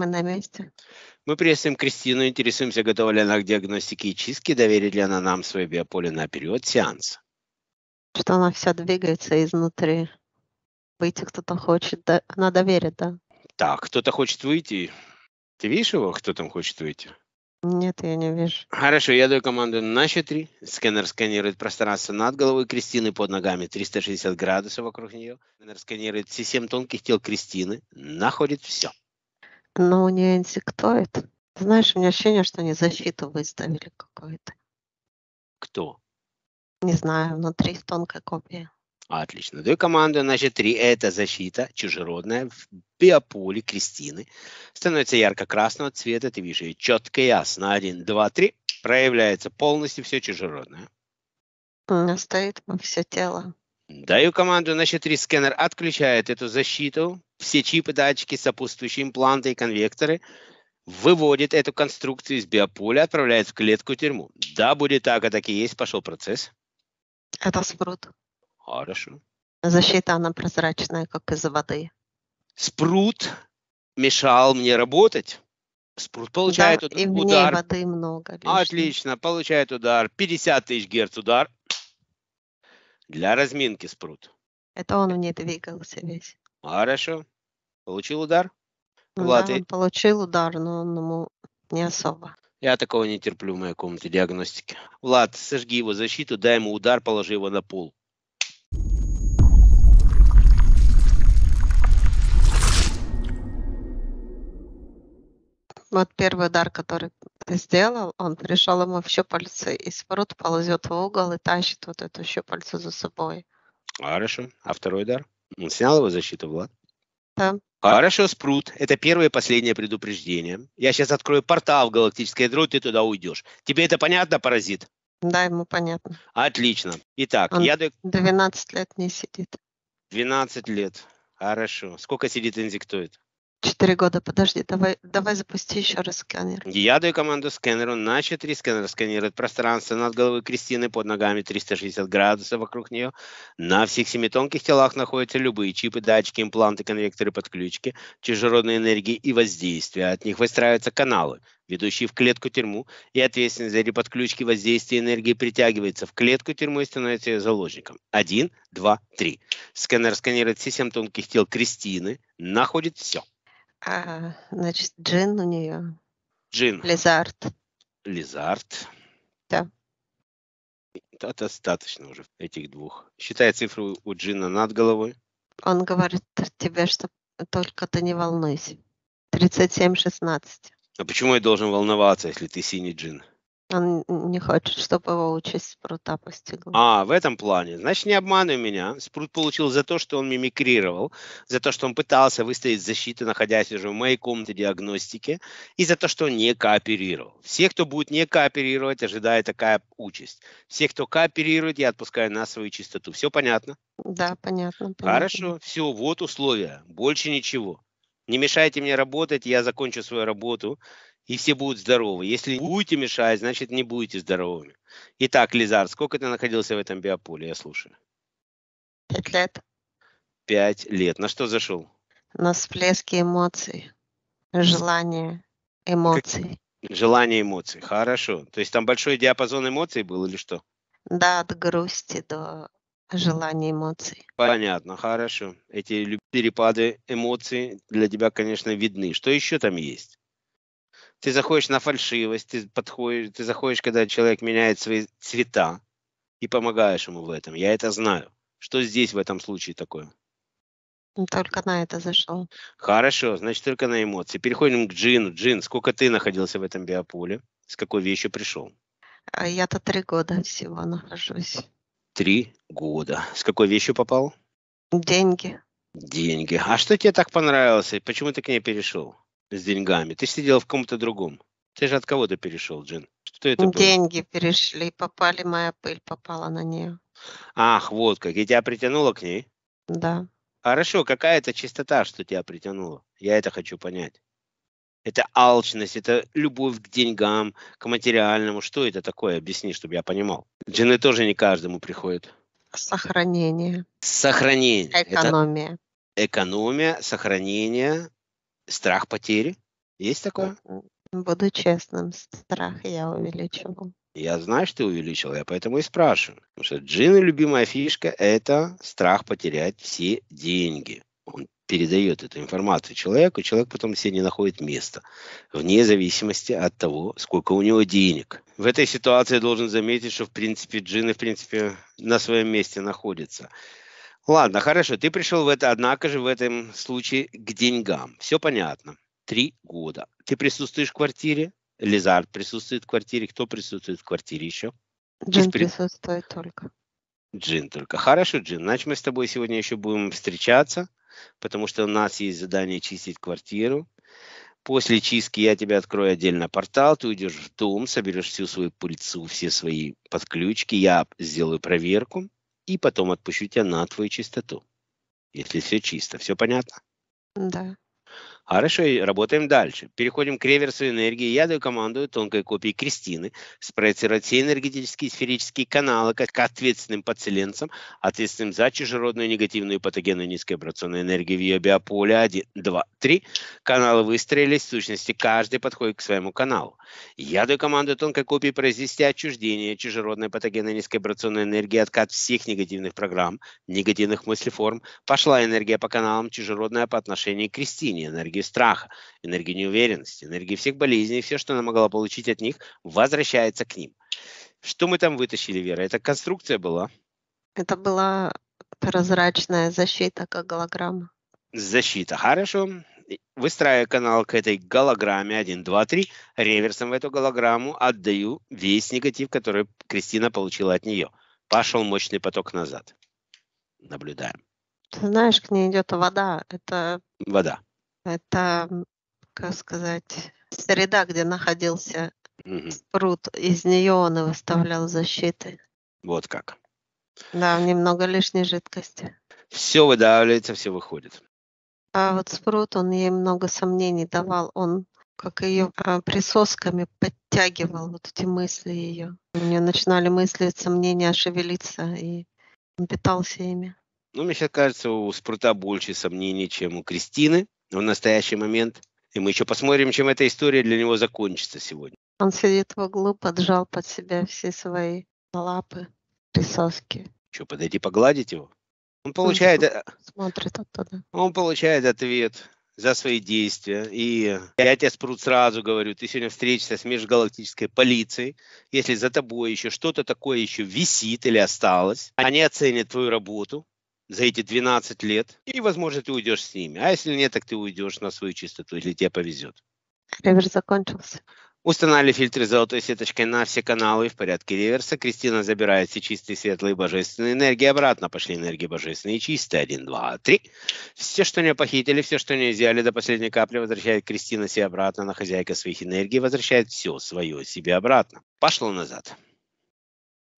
мы на месте. Мы приветствуем Кристину, интересуемся, готова ли она к диагностике и чистке, доверит ли она нам свое биополе на период сеанса. Что она вся двигается изнутри. Выйти кто-то хочет, да, она доверит, да. Так, кто-то хочет выйти. Ты видишь его, кто там хочет выйти? Нет, я не вижу. Хорошо, я даю команду на счет 3. Сканер сканирует пространство над головой Кристины, под ногами 360 градусов вокруг нее. Сканер сканирует все семь тонких тел Кристины, находит все. Ну, не инсектоид. Знаешь, у меня ощущение, что они защиту выставили какую-то. Кто? Не знаю, внутри тонкой копии. Отлично. Даю команду, значит, три. Это защита чужеродная в биополе Кристины. Становится ярко-красного цвета. Ты видишь ее четко ясно. Один, два, три. Проявляется полностью все чужеродное. Она стоит во все тело. Даю команду, значит, три. Скэнер отключает эту защиту все чипы, датчики, сопутствующие импланты и конвекторы, выводит эту конструкцию из биополя, отправляет в клетку-тюрьму. Да, будет так, а так и есть, пошел процесс. Это а спрут. Хорошо. Защита, она прозрачная, как из воды. Спрут мешал мне работать. Спрут получает да, удар. И в ней удар. воды много. Лишней. Отлично, получает удар. 50 тысяч герц удар. Для разминки спрут. Это он в ней двигался весь. Хорошо. Получил удар? Влад, я- он получил удар, но он ему не особо. я такого не терплю в моей комнате диагностики. Влад, сожги его защиту, дай ему удар, положи его на пол. Вот первый удар, который ты сделал, он пришел ему в щупальце и ворот, ползет в угол и тащит вот эту щупальцу за собой. Хорошо. А второй удар? Он снял его защиту, Влад? Да. Хорошо, Спрут, это первое и последнее предупреждение. Я сейчас открою портал в галактическое дроу, ты туда уйдешь. Тебе это понятно, паразит? Да, ему понятно. Отлично. Итак, Он я... 12 лет не сидит. 12 лет. Хорошо. Сколько сидит инзиктоид? Четыре года, подожди, давай, давай запусти еще раз сканер. Я даю команду сканеру на 4. Сканер сканирует пространство над головой Кристины, под ногами 360 градусов вокруг нее. На всех семи тонких телах находятся любые чипы, датчики, импланты, конвекторы, подключки, чужеродные энергии и воздействия. От них выстраиваются каналы, ведущие в клетку тюрьму, и ответственность за подключки воздействия энергии притягивается в клетку тюрьму и становится ее заложником. Один, два, три. Сканер сканирует все семь тонких тел Кристины, находит все. А, значит, джин у нее. Джин. Лизард. Лизард. Да. Да, достаточно уже этих двух. Считай цифру у Джина над головой. Он говорит тебе, что только ты не волнуйся. 37-16. А почему я должен волноваться, если ты синий джин? Он не хочет, чтобы его участь спрута постигла. А, в этом плане. Значит, не обманывай меня. Спрут получил за то, что он мимикрировал, за то, что он пытался выставить защиту, находясь уже в моей комнате диагностики, и за то, что он не кооперировал. Все, кто будет не кооперировать, ожидает такая участь. Все, кто кооперирует, я отпускаю на свою чистоту. Все понятно? Да, понятно. понятно. Хорошо. Все, вот условия. Больше ничего. Не мешайте мне работать, я закончу свою работу и все будут здоровы. Если будете мешать, значит не будете здоровыми. Итак, Лизар, сколько ты находился в этом биополе? Я слушаю. Пять лет. Пять лет. На что зашел? На всплески эмоций, желание эмоций. Как... Желание эмоций, хорошо. То есть там большой диапазон эмоций был или что? Да, от грусти до желания эмоций. Понятно, хорошо. Эти перепады эмоций для тебя, конечно, видны. Что еще там есть? ты заходишь на фальшивость, ты подходишь, ты заходишь, когда человек меняет свои цвета и помогаешь ему в этом. Я это знаю. Что здесь в этом случае такое? Ну, только на это зашел. Хорошо, значит, только на эмоции. Переходим к Джину. Джин, сколько ты находился в этом биополе? С какой вещью пришел? А я-то три года всего нахожусь. Три года. С какой вещью попал? Деньги. Деньги. А что тебе так понравилось? И почему ты к ней перешел? с деньгами. Ты сидела в ком-то другом. Ты же от кого-то перешел, Джин. Что это было? Деньги перешли, попали, моя пыль попала на нее. Ах, вот как. И тебя притянуло к ней? Да. Хорошо, какая это чистота, что тебя притянуло? Я это хочу понять. Это алчность, это любовь к деньгам, к материальному. Что это такое? Объясни, чтобы я понимал. Джины тоже не каждому приходят. Сохранение. Сохранение. Экономия. Это экономия, сохранение, Страх потери. Есть такое? Буду честным, страх я увеличивал. Я знаю, что ты увеличил, я поэтому и спрашиваю. Потому что джинны любимая фишка – это страх потерять все деньги. Он передает эту информацию человеку, человек потом себе не находит места, вне зависимости от того, сколько у него денег. В этой ситуации я должен заметить, что, в принципе, джинны в принципе, на своем месте находятся. Ладно, хорошо. Ты пришел в это, однако же в этом случае к деньгам. Все понятно. Три года. Ты присутствуешь в квартире? Лизард присутствует в квартире. Кто присутствует в квартире еще? Джин Из... присутствует только. Джин только. Хорошо, Джин. Значит, мы с тобой сегодня еще будем встречаться, потому что у нас есть задание чистить квартиру. После чистки я тебе открою отдельно портал, ты уйдешь в дом, соберешь всю свою пыльцу, все свои подключки, я сделаю проверку и потом отпущу тебя на твою чистоту. Если все чисто, все понятно? Да. Хорошо, и работаем дальше. Переходим к реверсу энергии. Я даю команду тонкой копии Кристины спроецировать все энергетические сферические каналы как ответственным подселенцам, ответственным за чужеродную негативную патогенную низковибрационную энергию в ее биополе 1, 2, 3. Каналы выстроились, в сущности, каждый подходит к своему каналу. Я даю команду тонкой копии произвести отчуждение чужеродной патогенной низковибрационной энергии, откат всех негативных программ, негативных мыслеформ. Пошла энергия по каналам чужеродная по отношению к Кристине, энергия энергии страха, энергии неуверенности, энергии всех болезней, все, что она могла получить от них, возвращается к ним. Что мы там вытащили, Вера? Это конструкция была? Это была прозрачная защита, как голограмма. Защита, хорошо. Выстраивая канал к этой голограмме 1, 2, 3, реверсом в эту голограмму отдаю весь негатив, который Кристина получила от нее. Пошел мощный поток назад. Наблюдаем. Ты знаешь, к ней идет вода. Это... Вода. Это, как сказать, среда, где находился угу. пруд, из нее он и выставлял защиты. Вот как. Да, немного лишней жидкости. Все выдавливается, все выходит. А вот спрут, он ей много сомнений давал. Он как ее а, присосками подтягивал вот эти мысли ее. У нее начинали мысли, сомнения шевелиться, и он питался ими. Ну, мне сейчас кажется, у Спрута больше сомнений, чем у Кристины в настоящий момент. И мы еще посмотрим, чем эта история для него закончится сегодня. Он сидит в углу, поджал под себя все свои лапы, присоски. Что, подойти погладить его? Он получает... Смотрит оттуда. Он получает ответ за свои действия. И я тебе спрут сразу говорю, ты сегодня встретишься с межгалактической полицией. Если за тобой еще что-то такое еще висит или осталось, они оценят твою работу, за эти 12 лет, и, возможно, ты уйдешь с ними. А если нет, так ты уйдешь на свою чистоту, если тебе повезет. Ревер закончился. Установили фильтры золотой сеточкой на все каналы в порядке реверса. Кристина забирает все чистые, светлые, божественные энергии. Обратно пошли энергии божественные и чистые. Один, два, три. Все, что не похитили, все, что не взяли до последней капли, возвращает Кристина себе обратно. на хозяйка своих энергий, возвращает все свое себе обратно. Пошло назад.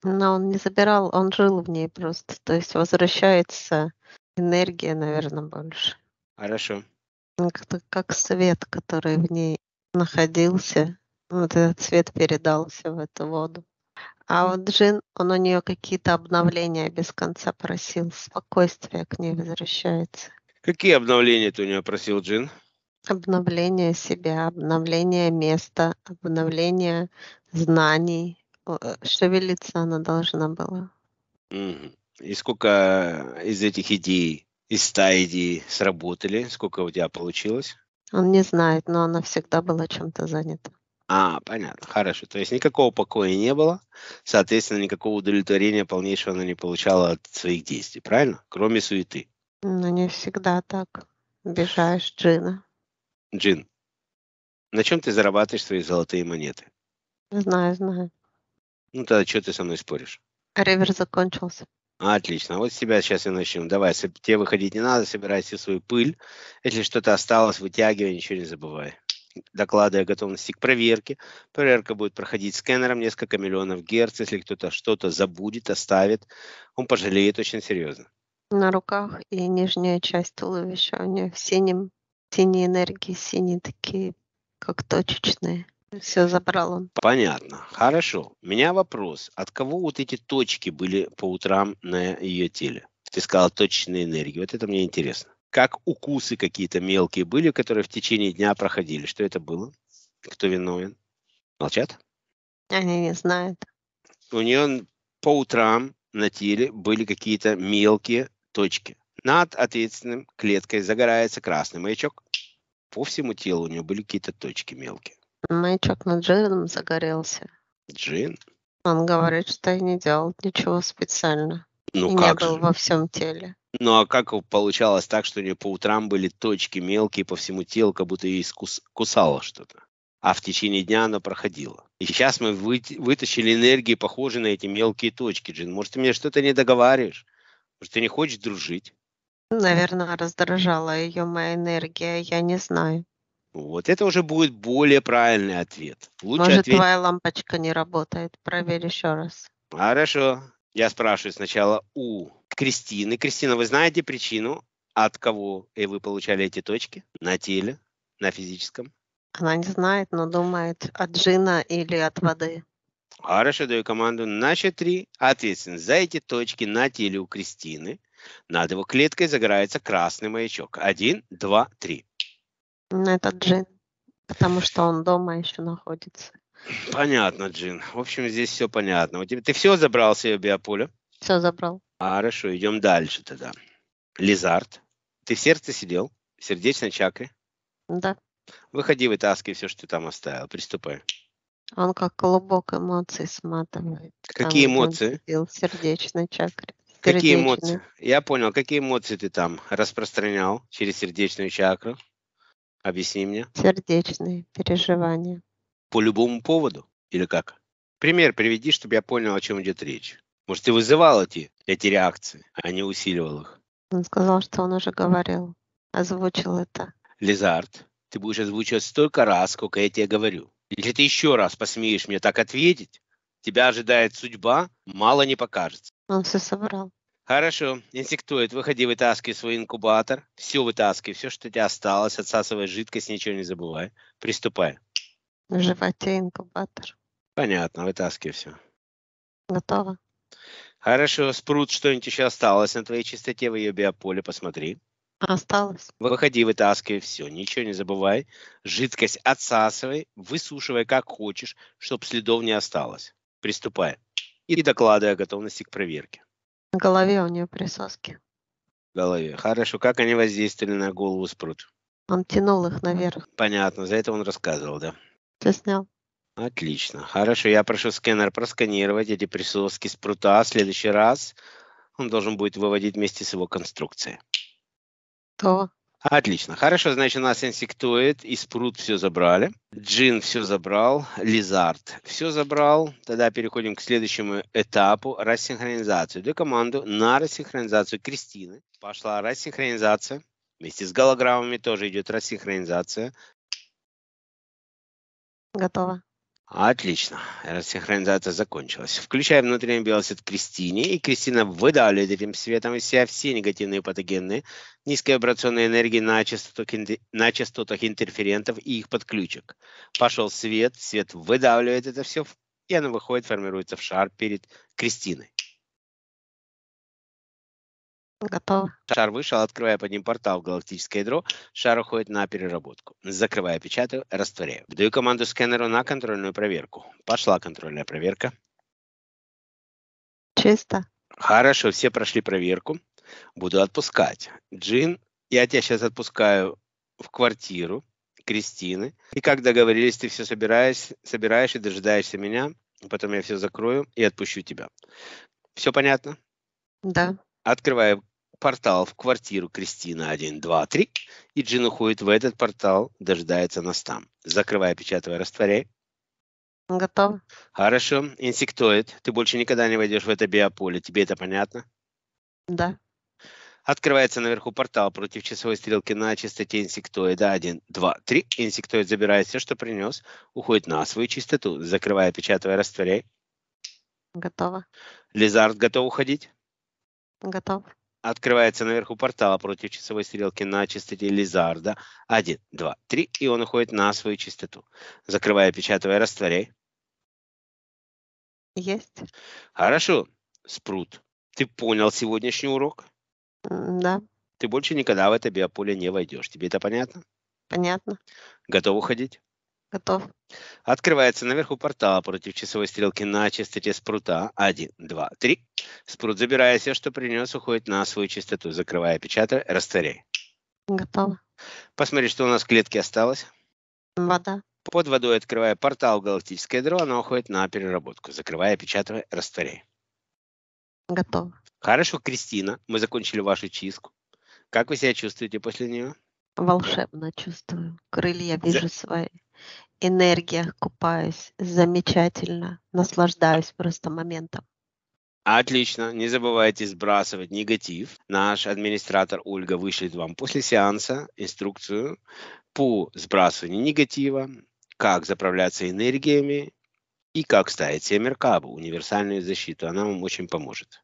Но он не забирал, он жил в ней просто. То есть возвращается энергия, наверное, больше. Хорошо. Как, как свет, который в ней находился. Вот этот свет передался в эту воду. А вот Джин, он у нее какие-то обновления без конца просил. Спокойствие к ней возвращается. Какие обновления ты у нее просил, Джин? Обновление себя, обновление места, обновление знаний, Э, шевелиться она должна была. И сколько из этих идей, из ста идей сработали? Сколько у тебя получилось? Он не знает, но она всегда была чем-то занята. А, понятно, хорошо. То есть никакого покоя не было, соответственно, никакого удовлетворения полнейшего она не получала от своих действий, правильно? Кроме суеты. Но ну, не всегда так. бежаешь, Джина. Джин, на чем ты зарабатываешь свои золотые монеты? Знаю, знаю. Ну тогда что ты со мной споришь? Ревер закончился. Отлично. Вот с тебя сейчас и начнем. Давай, тебе выходить не надо, собирай все свою пыль. Если что-то осталось, вытягивай, ничего не забывай. Доклады о готовности к проверке. Проверка будет проходить сканером несколько миллионов герц. Если кто-то что-то забудет, оставит, он пожалеет очень серьезно. На руках и нижняя часть туловища у нее в синем, синей энергии, синие такие, как точечные. Все забрал он. Понятно. Хорошо. У меня вопрос. От кого вот эти точки были по утрам на ее теле? Ты сказала точечные энергии. Вот это мне интересно. Как укусы какие-то мелкие были, которые в течение дня проходили? Что это было? Кто виновен? Молчат? Они не знают. У нее по утрам на теле были какие-то мелкие точки. Над ответственным клеткой загорается красный маячок. По всему телу у нее были какие-то точки мелкие. Маячок над джином загорелся. Джин? Он говорит, что я не делал ничего специально. Ну и как не был же? во всем теле. Ну а как получалось так, что у нее по утрам были точки мелкие по всему телу, как будто ей скус... кусало что-то? А в течение дня она проходила. И сейчас мы вы... вытащили энергии, похожие на эти мелкие точки, Джин. Может, ты мне что-то не договариваешь? Может, ты не хочешь дружить? Наверное, раздражала ее моя энергия, я не знаю. Вот это уже будет более правильный ответ. Лучше Может, ответ... твоя лампочка не работает. Проверь еще раз. Хорошо. Я спрашиваю сначала у Кристины. Кристина, вы знаете причину, от кого и вы получали эти точки на теле, на физическом? Она не знает, но думает от джина или от воды. Хорошо, даю команду. на счет три ответственность за эти точки на теле у Кристины. Над его клеткой загорается красный маячок. Один, два, три этот Джин, потому что он дома еще находится. Понятно, Джин. В общем, здесь все понятно. У тебя... Ты все забрал себе биополе? Все забрал. А, хорошо, идем дальше тогда. Лизард, ты в сердце сидел? В сердечной чакре? Да. Выходи, вытаскивай все, что ты там оставил. Приступай. Он как клубок эмоций сматывает. Какие там, эмоции? В сердечной чакре. Сердечной. Какие эмоции? Я понял. Какие эмоции ты там распространял через сердечную чакру? Объясни мне. Сердечные переживания. По любому поводу? Или как? Пример приведи, чтобы я понял, о чем идет речь. Может, ты вызывал эти, эти реакции, а не усиливал их? Он сказал, что он уже говорил. Озвучил это. Лизард, ты будешь озвучивать столько раз, сколько я тебе говорю. Если ты еще раз посмеешь мне так ответить, тебя ожидает судьба, мало не покажется. Он все собрал. Хорошо. Инсектоид, выходи, вытаскивай свой инкубатор. Все вытаскивай, все, что у тебя осталось, отсасывай жидкость, ничего не забывай. Приступай. В животе инкубатор. Понятно, вытаскивай все. Готово. Хорошо, спрут, что-нибудь еще осталось на твоей чистоте в ее биополе, посмотри. Осталось. Выходи, вытаскивай все, ничего не забывай. Жидкость отсасывай, высушивай как хочешь, чтобы следов не осталось. Приступай. И докладывай о готовности к проверке. В голове у нее присоски. В голове. Хорошо. Как они воздействовали на голову спрут? Он тянул их наверх. Понятно. За это он рассказывал, да? Ты снял. Отлично. Хорошо. Я прошу сканер просканировать эти присоски спрута. В следующий раз он должен будет выводить вместе с его конструкцией. То Отлично. Хорошо, значит, у нас инсектоид, и спрут все забрали. Джин все забрал, Лизард все забрал. Тогда переходим к следующему этапу – рассинхронизацию. Даю команду на рассинхронизацию Кристины. Пошла рассинхронизация. Вместе с голограммами тоже идет рассинхронизация. Готово. Отлично. Рассинхронизация закончилась. Включаем внутренний белосвет Кристине, и Кристина выдавливает этим светом из себя все негативные патогены низкой вибрационной энергии на частотах, на частотах интерферентов и их подключек. Пошел свет, свет выдавливает это все, и оно выходит, формируется в шар перед Кристиной. Готово. Шар вышел, открывая под ним портал в галактическое ядро. Шар уходит на переработку. Закрываю, печатаю, растворяю. Даю команду скэнеру на контрольную проверку. Пошла контрольная проверка. Чисто. Хорошо, все прошли проверку. Буду отпускать. Джин, я тебя сейчас отпускаю в квартиру Кристины. И как договорились, ты все собираешь, собираешь и дожидаешься меня. Потом я все закрою и отпущу тебя. Все понятно? Да. Открываю портал в квартиру Кристина 1, 2, 3, и Джин уходит в этот портал, дожидается нас там. Закрывай, печатывай, растворяй. Готов. Хорошо. Инсектоид, ты больше никогда не войдешь в это биополе. Тебе это понятно? Да. Открывается наверху портал против часовой стрелки на частоте инсектоида 1, 2, 3. Инсектоид забирает все, что принес, уходит на свою чистоту, закрывая печатывая растворяй. Готово. Лизард готов уходить? Готов открывается наверху портала против часовой стрелки на частоте Лизарда. 1, 2, 3, и он уходит на свою частоту. закрывая опечатывай, растворяй. Есть. Хорошо, Спрут. Ты понял сегодняшний урок? Да. Ты больше никогда в это биополе не войдешь. Тебе это понятно? Понятно. Готов уходить? Готов. Открывается наверху портал против часовой стрелки на частоте спрута. 1, 2, 3. Спрут, забирая все, что принес, уходит на свою частоту. Закрывая, печатай, растворяй. Готово. Посмотри, что у нас в клетке осталось. Вода. Под водой открывая портал галактическое ядро, оно уходит на переработку. Закрывая, печатая, растворяй. Готово. Хорошо, Кристина, мы закончили вашу чистку. Как вы себя чувствуете после нее? Волшебно чувствую. Крылья вижу За... свои энергиях купаюсь. Замечательно. Наслаждаюсь просто моментом. Отлично, не забывайте сбрасывать негатив. Наш администратор Ольга вышлет вам после сеанса инструкцию по сбрасыванию негатива, как заправляться энергиями и как ставить себе Меркабу, универсальную защиту. Она вам очень поможет.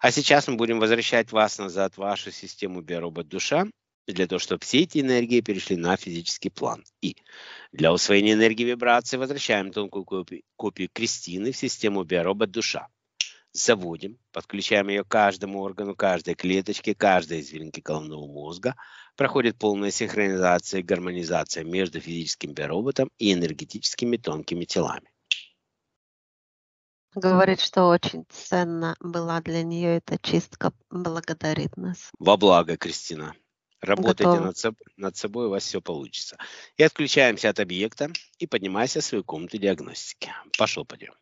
А сейчас мы будем возвращать вас назад в вашу систему Биоробот Душа для того, чтобы все эти энергии перешли на физический план. И для усвоения энергии вибрации возвращаем тонкую копию, копию Кристины в систему биоробот душа. Заводим, подключаем ее к каждому органу, каждой клеточке, каждой извилинке головного мозга. Проходит полная синхронизация и гармонизация между физическим биороботом и энергетическими тонкими телами. Говорит, что очень ценно была для нее эта чистка, благодарит нас. Во благо, Кристина. Работайте Готово. над, соб- над собой, у вас все получится. И отключаемся от объекта и поднимайся в свою комнату диагностики. Пошел подъем.